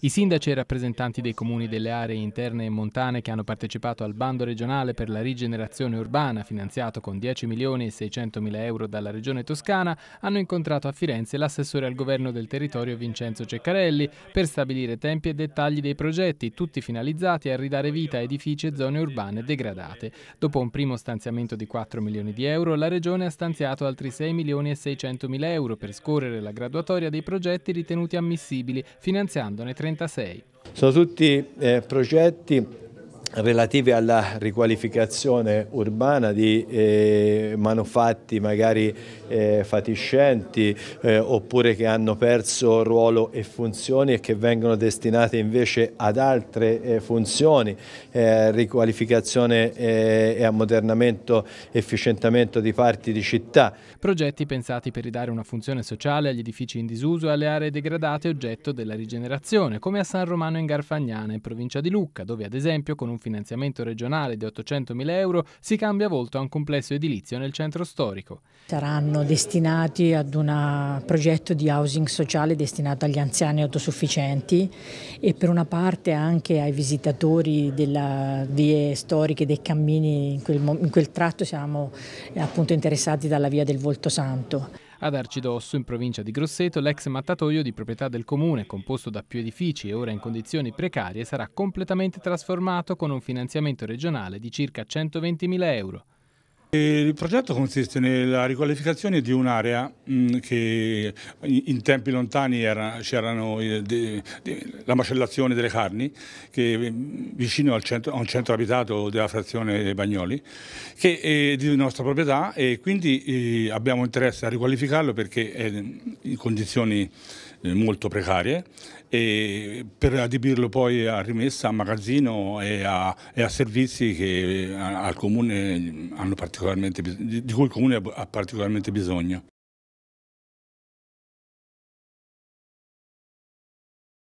I sindaci e i rappresentanti dei comuni delle aree interne e montane che hanno partecipato al bando regionale per la rigenerazione urbana finanziato con 10 milioni e 600 mila euro dalla regione toscana hanno incontrato a Firenze l'assessore al governo del territorio Vincenzo Ceccarelli per stabilire tempi e dettagli dei progetti, tutti finalizzati a ridare vita a edifici e zone urbane degradate. Dopo un primo stanziamento di 4 milioni di euro, la regione ha stanziato altri 6 milioni e 600 mila euro per scorrere la graduatoria dei progetti ritenuti ammissibili, finanziandone 30 36. Sono tutti eh, progetti relative alla riqualificazione urbana di eh, manufatti magari eh, fatiscenti eh, oppure che hanno perso ruolo e funzioni e che vengono destinate invece ad altre eh, funzioni, eh, riqualificazione eh, e ammodernamento, efficientamento di parti di città. Progetti pensati per ridare una funzione sociale agli edifici in disuso e alle aree degradate oggetto della rigenerazione, come a San Romano in Garfagnana, in provincia di Lucca, dove ad esempio con un un finanziamento regionale di 800.000 euro, si cambia volto a un complesso edilizio nel centro storico. Saranno destinati ad un progetto di housing sociale destinato agli anziani autosufficienti e per una parte anche ai visitatori delle vie storiche, dei cammini, in quel, in quel tratto siamo appunto interessati dalla via del Volto Santo. Ad Arcidosso, in provincia di Grosseto, l'ex mattatoio di proprietà del comune, composto da più edifici e ora in condizioni precarie, sarà completamente trasformato con un finanziamento regionale di circa 120.000 euro. Eh, il progetto consiste nella riqualificazione di un'area mm, che in tempi lontani c'era eh, la macellazione delle carni, eh, vicino centro, a un centro abitato della frazione Bagnoli, che è di nostra proprietà e quindi abbiamo interesse a riqualificarlo perché è in condizioni molto precarie e per adibirlo poi a rimessa, a magazzino e a, e a servizi che, eh, al comune hanno particolarmente, di cui il comune ha particolarmente bisogno.